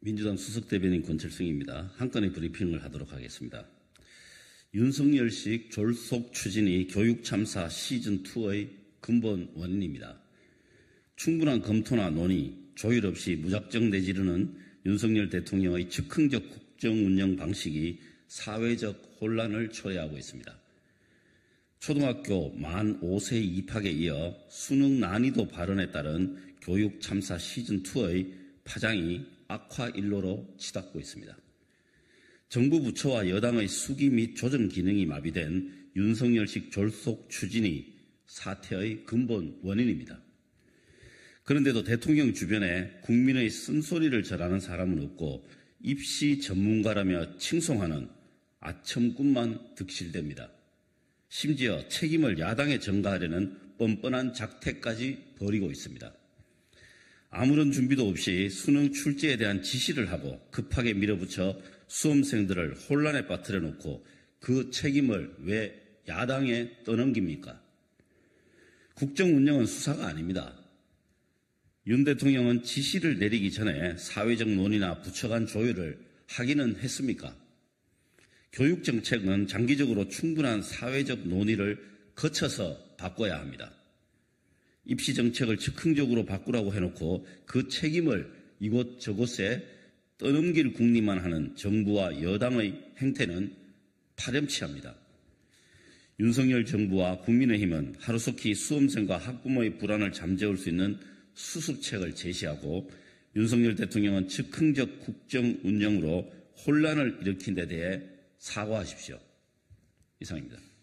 민주당 수석대변인 권철승입니다. 한 건의 브리핑을 하도록 하겠습니다. 윤석열식 졸속 추진이 교육 참사 시즌2의 근본 원인입니다. 충분한 검토나 논의, 조율 없이 무작정 내지르는 윤석열 대통령의 즉흥적 국정 운영 방식이 사회적 혼란을 초래하고 있습니다. 초등학교 만 5세 입학에 이어 수능 난이도 발언에 따른 교육 참사 시즌2의 파장이 악화 일로로 치닫고 있습니다. 정부 부처와 여당의 수기 및 조정 기능이 마비된 윤석열식 졸속 추진이 사태의 근본 원인입니다. 그런데도 대통령 주변에 국민의 쓴소리를 절하는 사람은 없고 입시 전문가라며 칭송하는 아첨꾼만 득실됩니다. 심지어 책임을 야당에 전가하려는 뻔뻔한 작태까지 벌이고 있습니다. 아무런 준비도 없이 수능 출제에 대한 지시를 하고 급하게 밀어붙여 수험생들을 혼란에 빠뜨려 놓고 그 책임을 왜 야당에 떠넘깁니까? 국정 운영은 수사가 아닙니다. 윤 대통령은 지시를 내리기 전에 사회적 논의나 부처 간 조율을 하기는 했습니까? 교육 정책은 장기적으로 충분한 사회적 논의를 거쳐서 바꿔야 합니다. 입시 정책을 즉흥적으로 바꾸라고 해놓고 그 책임을 이곳 저곳에 떠넘길 국리만 하는 정부와 여당의 행태는 파렴치합니다. 윤석열 정부와 국민의힘은 하루속히 수험생과 학부모의 불안을 잠재울 수 있는 수습책을 제시하고 윤석열 대통령은 즉흥적 국정 운영으로 혼란을 일으킨 데 대해 사과하십시오. 이상입니다.